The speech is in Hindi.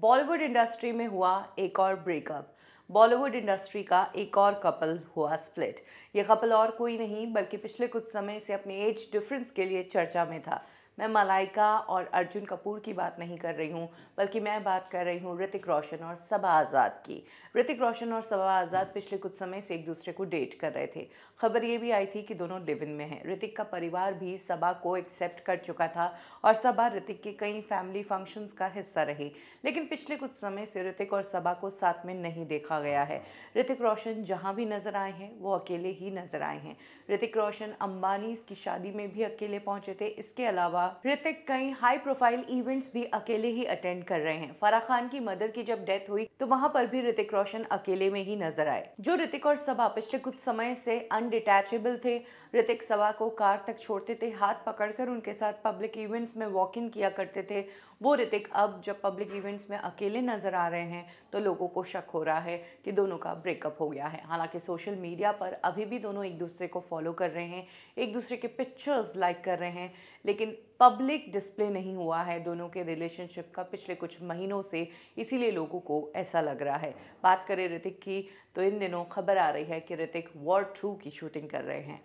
बॉलीवुड इंडस्ट्री में हुआ एक और ब्रेकअप बॉलीवुड इंडस्ट्री का एक और कपल हुआ स्प्लिट ये कपल और कोई नहीं बल्कि पिछले कुछ समय से अपने एज डिफरेंस के लिए चर्चा में था मैं मलाइका और अर्जुन कपूर की बात नहीं कर रही हूँ बल्कि मैं बात कर रही हूँ ऋतिक रोशन और सबा आज़ाद की ऋतिक रोशन और सबा आज़ाद पिछले कुछ समय से एक दूसरे को डेट कर रहे थे खबर ये भी आई थी कि दोनों लिव में हैं ऋतिक का परिवार भी सबा को एक्सेप्ट कर चुका था और सबा ऋतिक के कई फैमिली फंक्शंस का हिस्सा रही लेकिन पिछले कुछ समय से ऋतिक और सबा को साथ में नहीं देखा गया है ऋतिक रोशन जहाँ भी नज़र आए हैं वो अकेले ही नज़र आए हैं ऋतिक रोशन अम्बानी की शादी में भी अकेले पहुँचे थे इसके अलावा अलावा ऋतिक कई हाई प्रोफाइल इवेंट्स भी अकेले ही अटेंड कर रहे हैं फराह खान की मदर की जब डेथ हुई तो वहाँ पर भी ऋतिक रोशन अकेले में ही नजर आए जो ऋतिक और सबा पिछले कुछ समय से अनडिटैचेबल थे ऋतिक सबा को कार तक छोड़ते थे हाथ पकड़कर उनके साथ पब्लिक इवेंट्स में वॉक इन किया करते थे वो ऋतिक अब जब पब्लिक इवेंट्स में अकेले नजर आ रहे हैं तो लोगों को शक हो रहा है कि दोनों का ब्रेकअप हो गया है हालांकि सोशल मीडिया पर अभी भी दोनों एक दूसरे को फॉलो कर रहे हैं एक दूसरे के पिक्चर्स लाइक कर रहे हैं लेकिन पब्लिक डिस्प्ले नहीं हुआ है दोनों के रिलेशनशिप का पिछले कुछ महीनों से इसीलिए लोगों को ऐसा लग रहा है बात करें ऋतिक की तो इन दिनों खबर आ रही है कि ऋतिक वॉर टू की शूटिंग कर रहे हैं